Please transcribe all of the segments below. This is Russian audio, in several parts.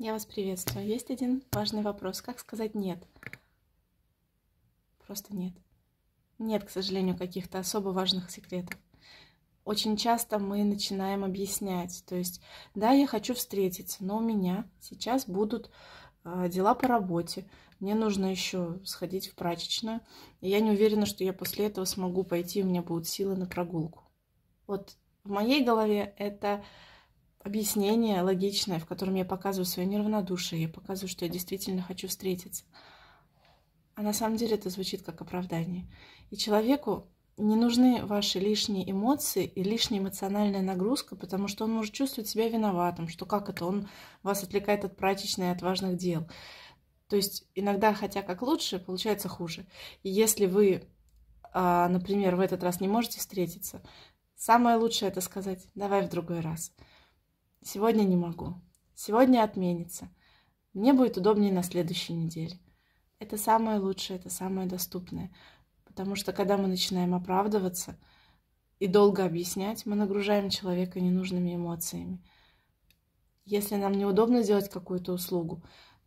Я вас приветствую. Есть один важный вопрос. Как сказать «нет»? Просто нет. Нет, к сожалению, каких-то особо важных секретов. Очень часто мы начинаем объяснять. То есть, да, я хочу встретиться, но у меня сейчас будут а, дела по работе, мне нужно еще сходить в прачечную. И я не уверена, что я после этого смогу пойти, у меня будут силы на прогулку. Вот в моей голове это объяснение логичное, в котором я показываю свое неравнодушие, я показываю, что я действительно хочу встретиться. А на самом деле это звучит как оправдание. И человеку не нужны ваши лишние эмоции и лишняя эмоциональная нагрузка, потому что он может чувствовать себя виноватым, что как это он вас отвлекает от прачечной и от важных дел. То есть иногда, хотя как лучше, получается хуже. И если вы, а, например, в этот раз не можете встретиться, самое лучшее это сказать «давай в другой раз». Сегодня не могу. Сегодня отменится. Мне будет удобнее на следующей неделе. Это самое лучшее, это самое доступное. Потому что когда мы начинаем оправдываться и долго объяснять, мы нагружаем человека ненужными эмоциями. Если нам неудобно сделать какую-то услугу,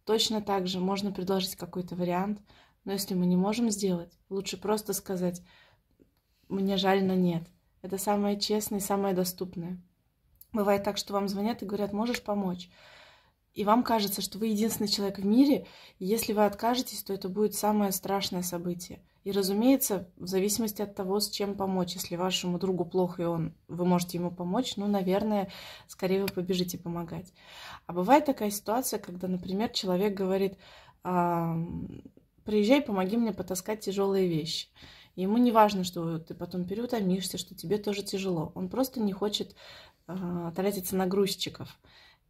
точно так же можно предложить какой-то вариант, но если мы не можем сделать, лучше просто сказать «мне жаль, но нет». Это самое честное и самое доступное. Бывает так, что вам звонят и говорят, можешь помочь. И вам кажется, что вы единственный человек в мире, и если вы откажетесь, то это будет самое страшное событие. И, разумеется, в зависимости от того, с чем помочь. Если вашему другу плохо, и он, вы можете ему помочь, ну, наверное, скорее вы побежите помогать. А бывает такая ситуация, когда, например, человек говорит, приезжай, помоги мне потаскать тяжелые вещи. Ему не важно, что ты потом переутомишься, что тебе тоже тяжело. Он просто не хочет э, тратиться на грузчиков.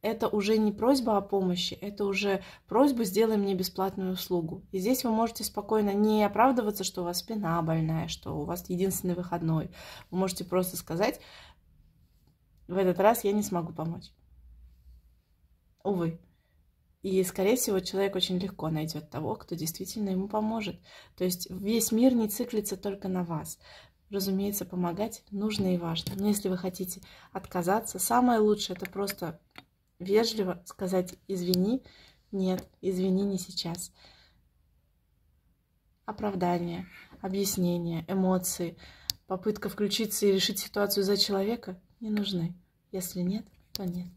Это уже не просьба о помощи, это уже просьба «сделай мне бесплатную услугу». И здесь вы можете спокойно не оправдываться, что у вас спина больная, что у вас единственный выходной. Вы можете просто сказать «в этот раз я не смогу помочь». Увы. И, скорее всего, человек очень легко найдет того, кто действительно ему поможет. То есть весь мир не циклится только на вас. Разумеется, помогать нужно и важно. Но если вы хотите отказаться, самое лучшее это просто вежливо сказать «извини», «нет», «извини, не сейчас». Оправдание, объяснение, эмоции, попытка включиться и решить ситуацию за человека не нужны. Если нет, то нет.